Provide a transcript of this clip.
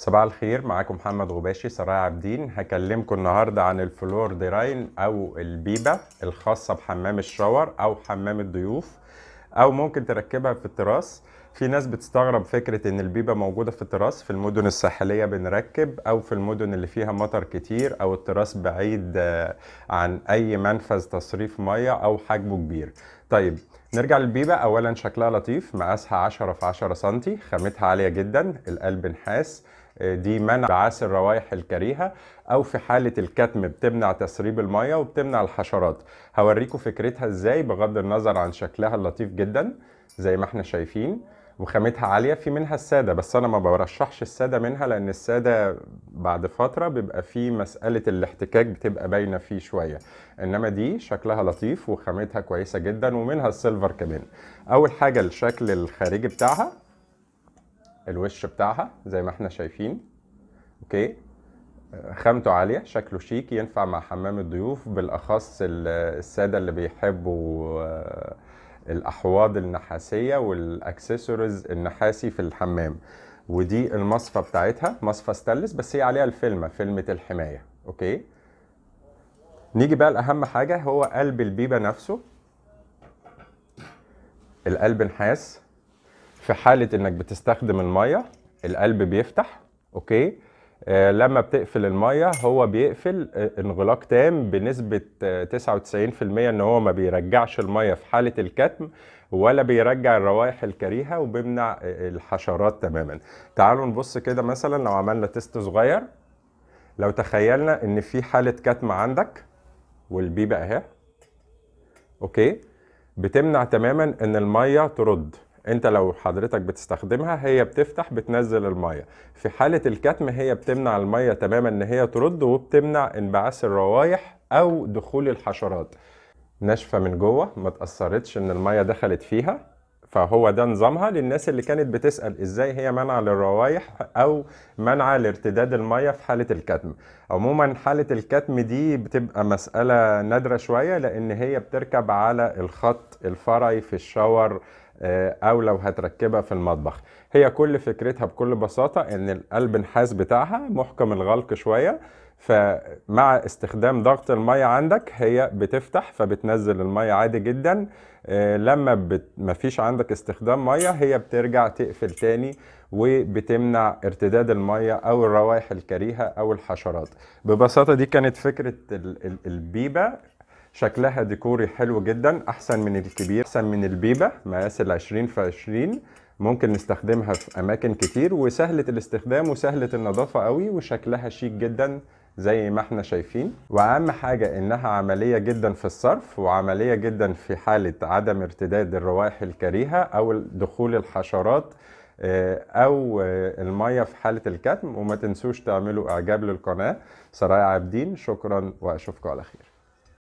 صباح الخير معاكم محمد غباشي سرايا عابدين هكلمكم النهارده عن الفلور ديراين او البيبه الخاصه بحمام الشاور او حمام الضيوف او ممكن تركبها في التراس في ناس بتستغرب فكره ان البيبه موجوده في التراس في المدن الساحليه بنركب او في المدن اللي فيها مطر كتير او التراس بعيد آه، عن اي منفذ تصريف ميه او حجمه كبير طيب نرجع للبيبة أولا شكلها لطيف مقاسها 10 في 10 سم خامتها عالية جدا القلب نحاس آه، دي منع بعاث الروائح الكريهة أو في حالة الكتم بتمنع تسريب المية وبتمنع الحشرات هوريكم فكرتها إزاي بغض النظر عن شكلها اللطيف جدا زي ما احنا شايفين وخامتها عاليه في منها الساده بس انا ما برشحش الساده منها لان الساده بعد فتره بيبقى في مساله الاحتكاك بتبقى باينه فيه شويه انما دي شكلها لطيف وخامتها كويسه جدا ومنها السيلفر كمان اول حاجه الشكل الخارجي بتاعها الوش بتاعها زي ما احنا شايفين اوكي خامته عالية شكله شيك ينفع مع حمام الضيوف بالأخص السادة اللي بيحبوا آه، الاحواض النحاسيه والاكسسوارز النحاسي في الحمام ودي المصفى بتاعتها مصفى ستانلس بس هي عليها الفيلمه فيلمه الحمايه اوكي نيجي بقى لاهم حاجه هو قلب البيبه نفسه القلب نحاس في حاله انك بتستخدم الميه القلب بيفتح اوكي آه، لما بتقفل الميه هو بيقفل آه، انغلاق تام بنسبه 99% آه، ان هو ما بيرجعش الميه في حاله الكتم ولا بيرجع الروائح الكريهه وبيمنع الحشرات تماما تعالوا نبص كده مثلا لو عملنا تيست صغير لو تخيلنا ان في حاله كتم عندك والبيبه اهي اوكي بتمنع تماما ان الميه ترد انت لو حضرتك بتستخدمها هي بتفتح بتنزل الميه في حاله الكتم هي بتمنع الميه تماما ان هي ترد وبتمنع انبعاث الروايح او دخول الحشرات ناشفه من جوه ما تاثرتش ان الميه دخلت فيها فهو ده نظامها للناس اللي كانت بتسال ازاي هي منع للروايح او منع لارتداد الميه في حاله الكتم عموما حاله الكتم دي بتبقى مساله نادره شويه لان هي بتركب على الخط الفرعي في الشاور آه، او لو هتركبها في المطبخ هي كل فكرتها بكل بساطه ان القلب نحاس بتاعها محكم الغلق شويه فمع استخدام ضغط المية عندك هي بتفتح فبتنزل المية عادي جدا آه، لما بت... مفيش عندك استخدام مية هي بترجع تقفل تاني وبتمنع ارتداد المية او الروائح الكريهة او الحشرات ببساطة دي كانت فكرة البيبة شكلها ديكوري حلو جدا احسن من الكبير احسن من البيبه مقاس ال 20 في 20 ممكن نستخدمها في اماكن كتير وسهله الاستخدام وسهله النظافه قوي وشكلها شيك جدا زي ما احنا شايفين واهم حاجه انها عمليه جدا في الصرف وعمليه جدا في حاله عدم ارتداد الروائح الكريهه او دخول الحشرات آه، او آه، الميه في حاله الكتم وما تنسوش تعملوا اعجاب للقناه سرايا عابدين شكرا واشوفكم على خير